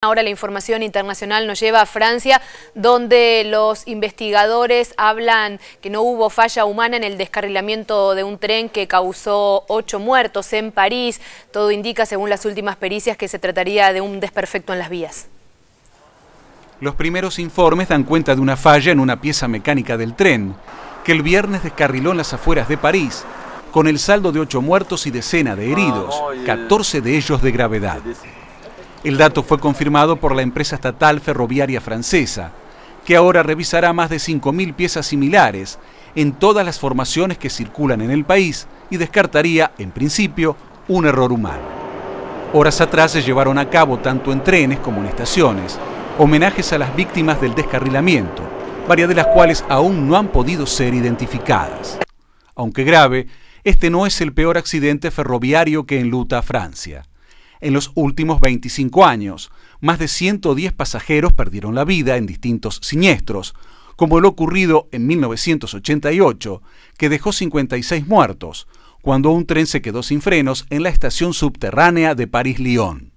Ahora la información internacional nos lleva a Francia, donde los investigadores hablan que no hubo falla humana en el descarrilamiento de un tren que causó ocho muertos en París. Todo indica, según las últimas pericias, que se trataría de un desperfecto en las vías. Los primeros informes dan cuenta de una falla en una pieza mecánica del tren, que el viernes descarriló en las afueras de París, con el saldo de ocho muertos y decena de heridos, 14 de ellos de gravedad. El dato fue confirmado por la empresa estatal ferroviaria francesa, que ahora revisará más de 5.000 piezas similares en todas las formaciones que circulan en el país y descartaría, en principio, un error humano. Horas atrás se llevaron a cabo, tanto en trenes como en estaciones, homenajes a las víctimas del descarrilamiento, varias de las cuales aún no han podido ser identificadas. Aunque grave, este no es el peor accidente ferroviario que enluta a Francia en los últimos 25 años. Más de 110 pasajeros perdieron la vida en distintos siniestros, como lo ocurrido en 1988, que dejó 56 muertos, cuando un tren se quedó sin frenos en la estación subterránea de París-Lyon.